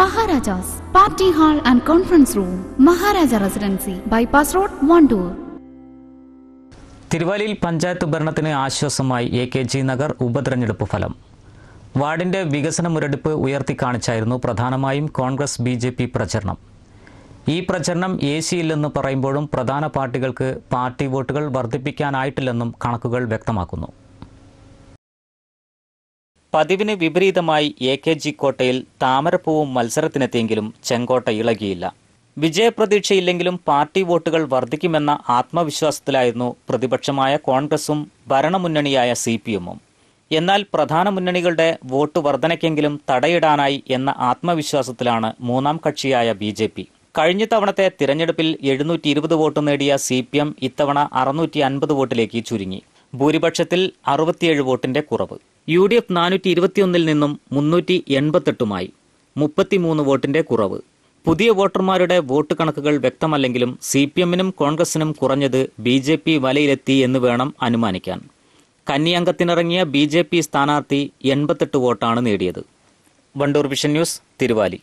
Maharajas party hall and conference room Maharaja residency bypass road Wandoor തിരുവാലിയിൽ പഞ്ചായത്ത് ഭരണത്തിന് ആശ്വാസമായി എ കെ ജി നഗർ ഉപതെരഞ്ഞെടുപ്പ് ഫലം വാർഡിന്റെ വികസന മുരടിപ്പ് ഉയർത്തി കാണിച്ചായിരുന്നു പ്രധാനമായും കോൺഗ്രസ് ബി ജെ പി പ്രചരണം ഈ പ്രചരണം സിയില്ലെന്ന് പറയുമ്പോഴും പ്രധാന പാർട്ടികൾക്ക് പാർട്ടി വോട്ടുകൾ വർദ്ധിപ്പിക്കാനായിട്ടില്ലെന്നും കണക്കുകൾ വ്യക്തമാക്കുന്നു പതിവിന് വിപരീതമായി എ കെ ജി കോട്ടയിൽ താമരപ്പൂവും മത്സരത്തിനെത്തിയെങ്കിലും ചെങ്കോട്ട ഇളകിയില്ല വിജയപ്രതീക്ഷയില്ലെങ്കിലും പാർട്ടി വോട്ടുകൾ വർദ്ധിക്കുമെന്ന ആത്മവിശ്വാസത്തിലായിരുന്നു പ്രതിപക്ഷമായ കോൺഗ്രസും ഭരണമുന്നണിയായ സി പി എമ്മും എന്നാൽ പ്രധാന മുന്നണികളുടെ വോട്ട് വർധനയ്ക്കെങ്കിലും തടയിടാനായി എന്ന ആത്മവിശ്വാസത്തിലാണ് മൂന്നാം കക്ഷിയായ ബി ജെ പി കഴിഞ്ഞ തവണത്തെ തിരഞ്ഞെടുപ്പിൽ എഴുന്നൂറ്റി ഇരുപത് വോട്ട് നേടിയ സി പി എം ഇത്തവണ അറുന്നൂറ്റി അൻപത് വോട്ടിലേക്ക് ചുരുങ്ങി ഭൂരിപക്ഷത്തിൽ അറുപത്തിയേഴ് വോട്ടിന്റെ കുറവ് യു ഡി എഫ് നാനൂറ്റി ഇരുപത്തിയൊന്നിൽ നിന്നും മുന്നൂറ്റി എൺപത്തെട്ടുമായി മുപ്പത്തിമൂന്ന് വോട്ടിന്റെ കുറവ് പുതിയ വോട്ടർമാരുടെ വോട്ട് കണക്കുകൾ വ്യക്തമല്ലെങ്കിലും സി പി എമ്മിനും കോൺഗ്രസിനും കുറഞ്ഞത് ബി ജെ പി വലയിലെത്തി എന്ന് വേണം അനുമാനിക്കാൻ കന്നിയംഗത്തിനിറങ്ങിയ ബി ജെ പി സ്ഥാനാർത്ഥി എൺപത്തെട്ട് വോട്ടാണ് നേടിയത് വണ്ടൂർ വിഷൻ ന്യൂസ് തിരുവാലി